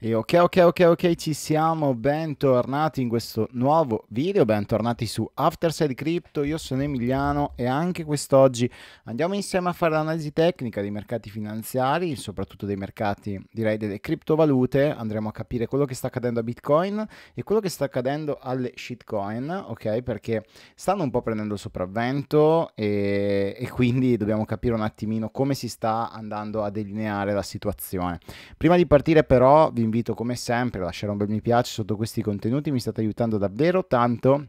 E ok, ok, ok, ok, ci siamo, bentornati in questo nuovo video, bentornati su Afterside Crypto, io sono Emiliano e anche quest'oggi andiamo insieme a fare l'analisi tecnica dei mercati finanziari, soprattutto dei mercati, direi, delle criptovalute, andremo a capire quello che sta accadendo a Bitcoin e quello che sta accadendo alle shitcoin, ok, perché stanno un po' prendendo il sopravvento e, e quindi dobbiamo capire un attimino come si sta andando a delineare la situazione. Prima di partire però vi invito come sempre a lasciare un bel mi piace sotto questi contenuti, mi state aiutando davvero tanto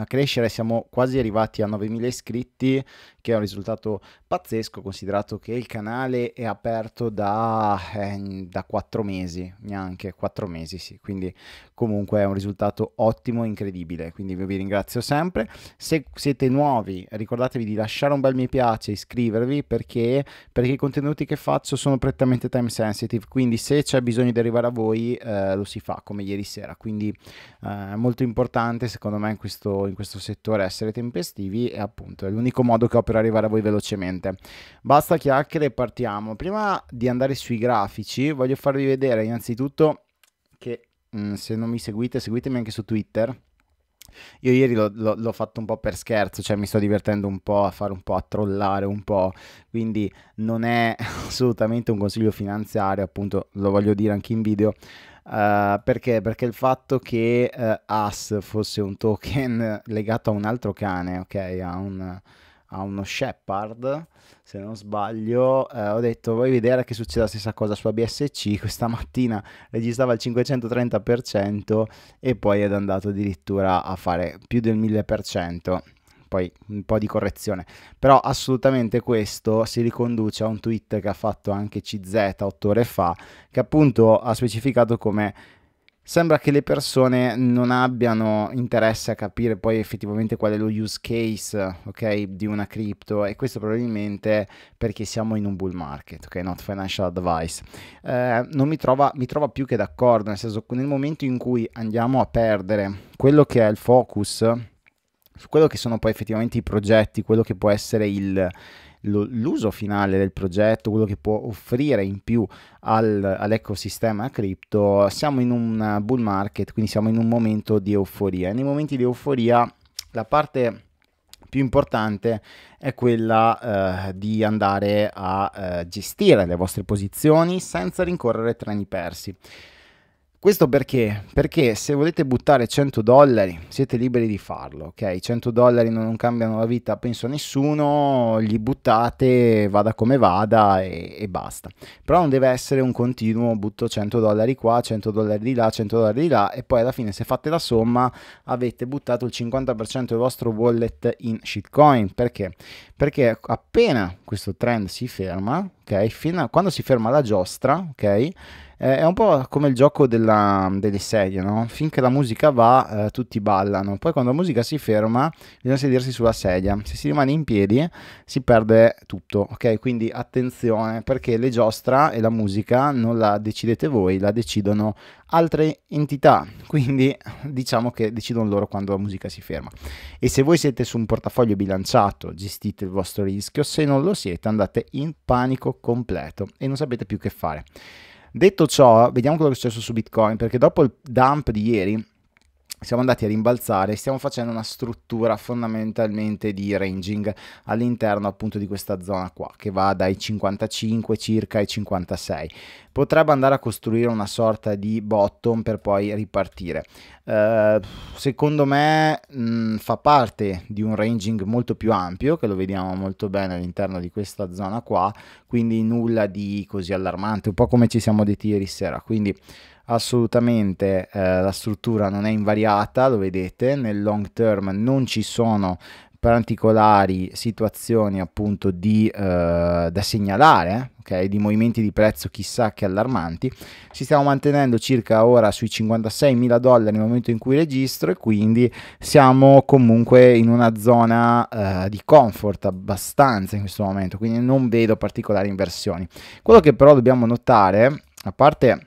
a crescere, siamo quasi arrivati a 9.000 iscritti, che è un risultato pazzesco considerato che il canale è aperto da, eh, da 4 mesi, neanche 4 mesi sì, quindi comunque è un risultato ottimo, incredibile, quindi vi ringrazio sempre. Se siete nuovi ricordatevi di lasciare un bel mi piace, iscrivervi perché, perché i contenuti che faccio sono prettamente time sensitive, quindi se c'è bisogno di arrivare a voi eh, lo si fa come ieri sera, quindi eh, è molto importante secondo me in questo in questo settore, essere tempestivi e appunto è l'unico modo che ho per arrivare a voi velocemente. Basta chiacchiere e partiamo. Prima di andare sui grafici voglio farvi vedere innanzitutto che mh, mm, se non mi seguite seguitemi anche su Twitter. Io ieri l'ho, fatto un po' per scherzo, cioè mi sto divertendo un po' a fare un po' a trollare un po', quindi non è assolutamente un consiglio finanziario, appunto lo voglio dire anche in video, eh, perché? Perché il fatto che uh, eh, As fosse un token legato a un altro cane, ok? A, un, a uno Shepard, se non sbaglio, eh, ho detto vuoi vedere che succede la stessa cosa su ABSC, questa mattina registrava il 530% e poi è andato addirittura a fare più del 1000% poi un po' di correzione. Però assolutamente questo si riconduce a un tweet che ha fatto anche CZ otto ore fa, che appunto ha specificato come sembra che le persone non abbiano interesse a capire poi effettivamente qual è lo use case okay, di una cripto e questo probabilmente perché siamo in un bull market, ok, not financial advice. Eh, non mi trova, mi trova più che d'accordo, nel senso nel momento in cui andiamo a perdere quello che è il focus su quello che sono poi effettivamente i progetti, quello che può essere il, l'uso finale del progetto, quello che può offrire in più al, all'ecosistema cripto, siamo in un bull market, quindi siamo in un momento di euforia. E nei momenti di euforia la parte più importante è quella eh, di andare a eh, gestire le vostre posizioni senza rincorrere treni persi. Questo perché? Perché se volete buttare 100 dollari siete liberi di farlo, ok? 100 dollari non cambiano la vita, penso a nessuno, li buttate, vada come vada e, e basta. Però non deve essere un continuo, butto 100 dollari qua, 100 dollari di là, 100 dollari di là e poi alla fine se fate la somma avete buttato il 50% del vostro wallet in shitcoin. Perché? Perché appena questo trend si ferma, ok? Fino a quando si ferma la giostra, ok? Eh, è un po' come il gioco della, delle sedie, no? Finché la musica va, eh, tutti ballano. Poi quando la musica si ferma, bisogna sedersi sulla sedia. Se si rimane in piedi, si perde tutto, ok? Quindi attenzione, perché le giostra e la musica non la decidete voi, la decidono altre entità. Quindi diciamo che decidono loro quando la musica si ferma. E se voi siete su un portafoglio bilanciato, gestite il vostro rischio. Se non lo siete, andate in panico completo e non sapete più che fare. Detto ciò, vediamo cosa è successo su Bitcoin, perché dopo il dump di ieri siamo andati a rimbalzare, stiamo facendo una struttura fondamentalmente di ranging all'interno appunto di questa zona qua che va dai 55 circa ai 56. Potrebbe andare a costruire una sorta di bottom per poi ripartire. Eh, secondo me mh, mm, fa parte di un ranging molto più ampio che lo vediamo molto bene all'interno di questa zona qua, quindi nulla di così allarmante, un po' come ci siamo detti ieri sera. Quindi assolutamente eh, la struttura non è invariata, lo vedete, nel long term non ci sono particolari situazioni appunto di, eh, da segnalare, okay? di movimenti di prezzo chissà che allarmanti, ci stiamo mantenendo circa ora sui 56 mila dollari nel momento in cui registro e quindi siamo comunque in una zona eh, di comfort abbastanza in questo momento, quindi non vedo particolari inversioni. Quello che però dobbiamo notare, a parte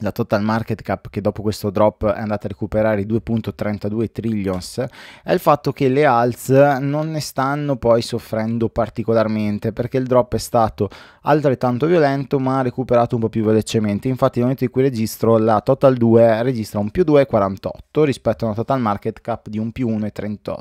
la total market cap che dopo questo drop è andata a recuperare i 2.32 trillions è il fatto che le alz non ne stanno poi soffrendo particolarmente perché il drop è stato altrettanto violento ma ha recuperato un po' più velocemente infatti nel momento in cui registro la total 2 registra un più 2,48 rispetto a una total market cap di un più 1,38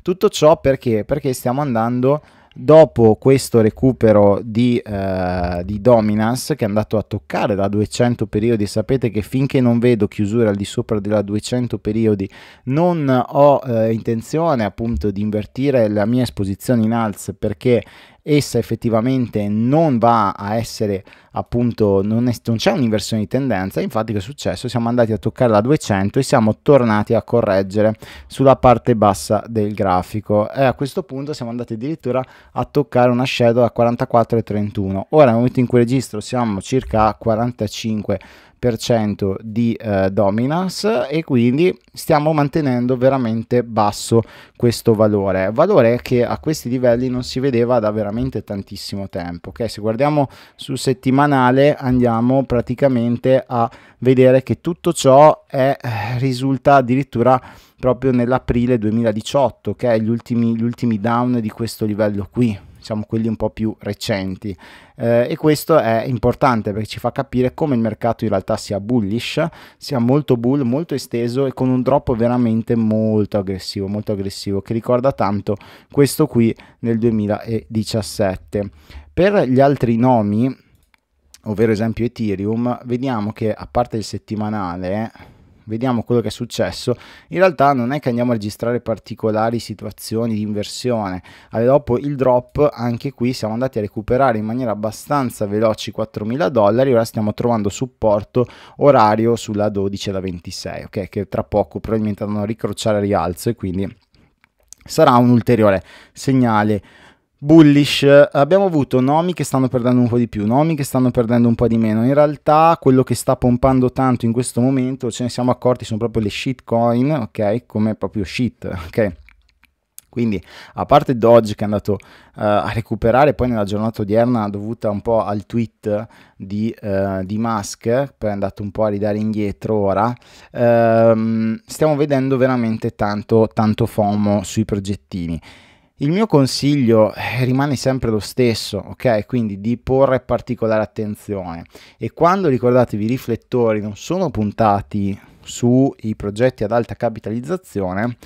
tutto ciò perché? perché stiamo andando dopo questo recupero di, eh, di, dominance che è andato a toccare la 200 periodi sapete che finché non vedo chiusura al di sopra della 200 periodi non ho eh, intenzione appunto di invertire la mia esposizione in alz perché essa effettivamente non va a essere appunto non, è, non, c'è un'inversione di tendenza infatti che è successo siamo andati a toccare la 200 e siamo tornati a correggere sulla parte bassa del grafico e a questo punto siamo andati addirittura a toccare una shadow a 44,31 ora nel momento in cui registro siamo circa a 45 di eh, dominance e quindi stiamo mantenendo veramente basso questo valore valore che a questi livelli non si vedeva da veramente tantissimo tempo ok se guardiamo sul settimanale andiamo praticamente a vedere che tutto ciò è, eh, risulta addirittura proprio nell'aprile 2018 che gli ultimi, gli ultimi down di questo livello qui diciamo quelli un po' più recenti eh, e questo è importante perché ci fa capire come il mercato in realtà sia bullish, sia molto bull, molto esteso e con un drop veramente molto aggressivo, molto aggressivo che ricorda tanto questo qui nel 2017. Per gli altri nomi, ovvero esempio Ethereum, vediamo che a parte il settimanale vediamo quello che è successo, in realtà non è che andiamo a registrare particolari situazioni di inversione, allora, dopo il drop anche qui siamo andati a recuperare in maniera abbastanza veloce 4000 dollari, ora stiamo trovando supporto orario sulla 12 e la 26, ok? Che tra poco probabilmente andranno a ricrociare a rialzo e quindi sarà un ulteriore segnale Bullish, abbiamo avuto nomi che stanno perdendo un po' di più, nomi che stanno perdendo un po' di meno. In realtà quello che sta pompando tanto in questo momento, ce ne siamo accorti, sono proprio le shitcoin, ok? Come proprio shit, ok? Quindi, a parte Dodge che è andato uh, a recuperare poi nella giornata odierna dovuta un po' al tweet di, uh, di Musk, poi è andato un po' a ridare indietro ora, uh, stiamo vedendo veramente tanto, tanto FOMO sui progettini. Il mio consiglio eh, rimane sempre lo stesso, ok? Quindi di porre particolare attenzione e quando ricordatevi i riflettori non sono puntati sui progetti ad alta capitalizzazione,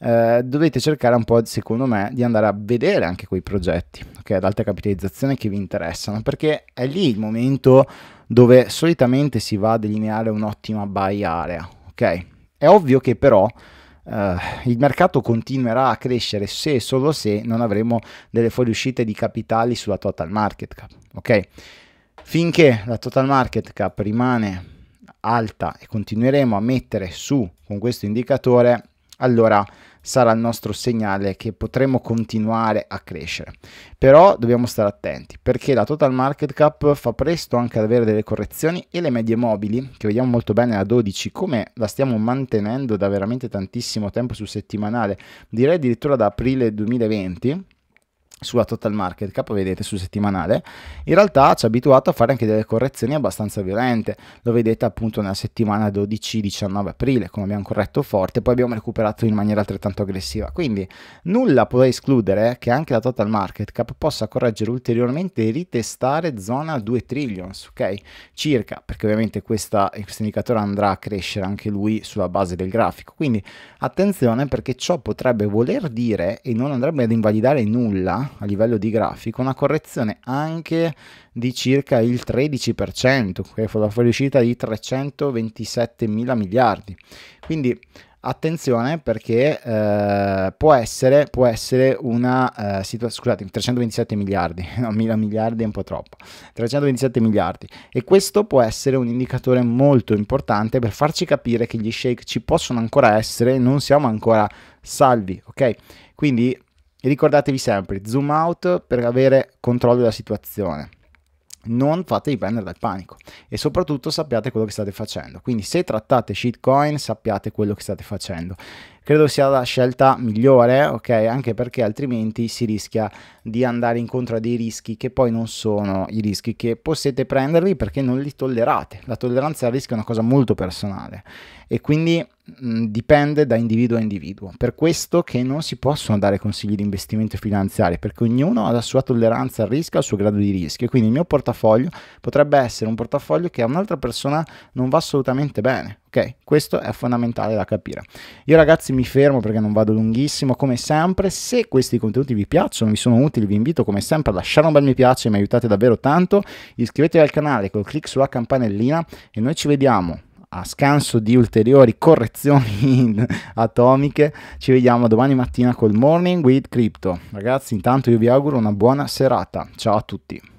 eh, dovete cercare un po', secondo me, di andare a vedere anche quei progetti okay, ad alta capitalizzazione che vi interessano, perché è lì il momento dove solitamente si va a delineare un'ottima buy area, ok? È ovvio che però Uh, il mercato continuerà a crescere se e solo se non avremo delle fuoriuscite di capitali sulla total market cap. Ok? Finché la total market cap rimane alta e continueremo a mettere su con questo indicatore, allora sarà il nostro segnale che potremo continuare a crescere. Però dobbiamo stare attenti perché la total market cap fa presto anche ad avere delle correzioni e le medie mobili, che vediamo molto bene a 12, come la stiamo mantenendo da veramente tantissimo tempo su settimanale, direi addirittura da aprile 2020 sulla Total Market Cap, vedete sul settimanale, in realtà ci ha abituato a fare anche delle correzioni abbastanza violente, lo vedete appunto nella settimana 12-19 aprile, come abbiamo corretto forte, poi abbiamo recuperato in maniera altrettanto aggressiva, quindi nulla può escludere che anche la Total Market Cap possa correggere ulteriormente e ritestare zona 2 trillions, ok? Circa, perché ovviamente questo indicatore andrà a crescere anche lui sulla base del grafico, quindi attenzione perché ciò potrebbe voler dire e non andrebbe ad invalidare nulla a livello di grafico una correzione anche di circa il 13%, che fu la fuoriuscita di 327 mila miliardi. Quindi attenzione perché eh, può, essere, può, essere, una eh, situazione, scusate, 327 miliardi, no, mila miliardi è un po' troppo, 327 miliardi e questo può essere un indicatore molto importante per farci capire che gli shake ci possono ancora essere, non siamo ancora salvi, ok? Quindi e ricordatevi sempre, zoom out per avere controllo della situazione. Non fatevi prendere dal panico e soprattutto sappiate quello che state facendo. Quindi se trattate shitcoin sappiate quello che state facendo. Credo sia la scelta migliore, ok? Anche perché altrimenti si rischia di andare incontro a dei rischi che poi non sono i rischi che possiate prendervi perché non li tollerate. La tolleranza al rischio è una cosa molto personale e quindi Mm, dipende da individuo a individuo. Per questo che non si possono dare consigli di investimento finanziari, perché ognuno ha la sua tolleranza al rischio, al suo grado di rischio. Quindi il mio portafoglio potrebbe essere un portafoglio che a un'altra persona non va assolutamente bene. Ok, questo è fondamentale da capire. Io ragazzi mi fermo perché non vado lunghissimo, come sempre, se questi contenuti vi piacciono, vi sono utili, vi invito come sempre a lasciare un bel mi piace, mi aiutate davvero tanto, iscrivetevi al canale col clic sulla campanellina e noi ci vediamo a scanso di ulteriori correzioni atomiche, ci vediamo domani mattina col Morning with Crypto. Ragazzi, intanto io vi auguro una buona serata. Ciao a tutti.